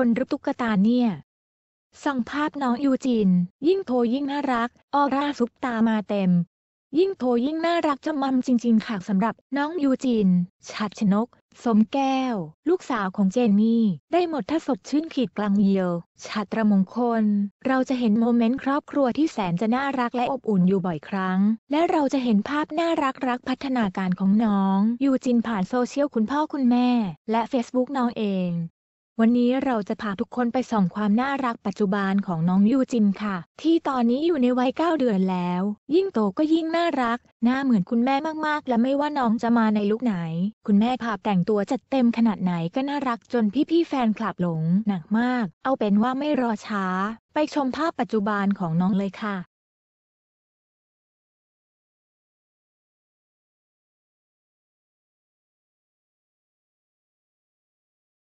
คนรูปตุ๊กตาเนี่ยส่องภาพน้องยูจิน ยิ่งโทยิ่งน่ารักออร่าซุปตามาเต็ม ยิ่งโทยิ่งน่ารักจะมัมจริงๆค่ะสำหรับน้องยูจินฉัดชนก สมแก้ว ลูกสาวของเจนนี่ได้หมดถ้าสดชื่นขีดกลางเยียว ฉัตรมงคล เราจะเห็นโมเมนต์ครอบครัวที่แสนจะน่ารักและอบอุ่นอยู่บ่อยครั้ง และเราจะเห็นภาพน่ารักรักพัฒนาการของน้อง ยูจินผ่านโซเชียลคุณพ่อคุณแม่ และ Facebook น้องเองวันนี้เราจะพาทุกคนไปส่องความน่ารักปัจจุบันของน้องยูจินค่ะ ที่ตอนนี้อยู่ในวัย 9 เดือนแล้ว ยิ่งโตก็ยิ่งน่ารักหน้าเหมือนคุณแม่มากๆ และไม่ว่าน้องจะมาในลุคไหน คุณแม่ภาพแต่งตัวจัดเต็มขนาดไหนก็น่ารักจนพี่ๆแฟนคลับหลงหนักมาก เอาเป็นว่าไม่รอช้า ไปชมภาพปัจจุบันของน้องเลยค่ะ